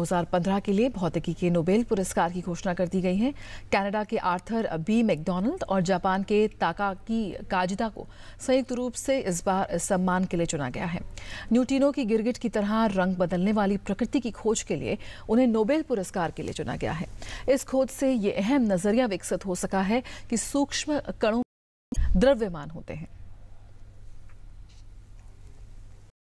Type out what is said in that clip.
2015 के लिए भौतिकी के नोबेल पुरस्कार की घोषणा कर दी गई है कनाडा के आर्थर बी मैकडोनल्ड और जापान के ताकाकी काजिदा को संयुक्त रूप से इस बार सम्मान के लिए चुना गया है न्यूटिनो की गिरगिट की तरह रंग बदलने वाली प्रकृति की खोज के लिए उन्हें नोबेल पुरस्कार के लिए चुना गया है इस खोज से ये अहम नजरिया विकसित हो सका है कि सूक्ष्म कणों द्रव्यमान होते हैं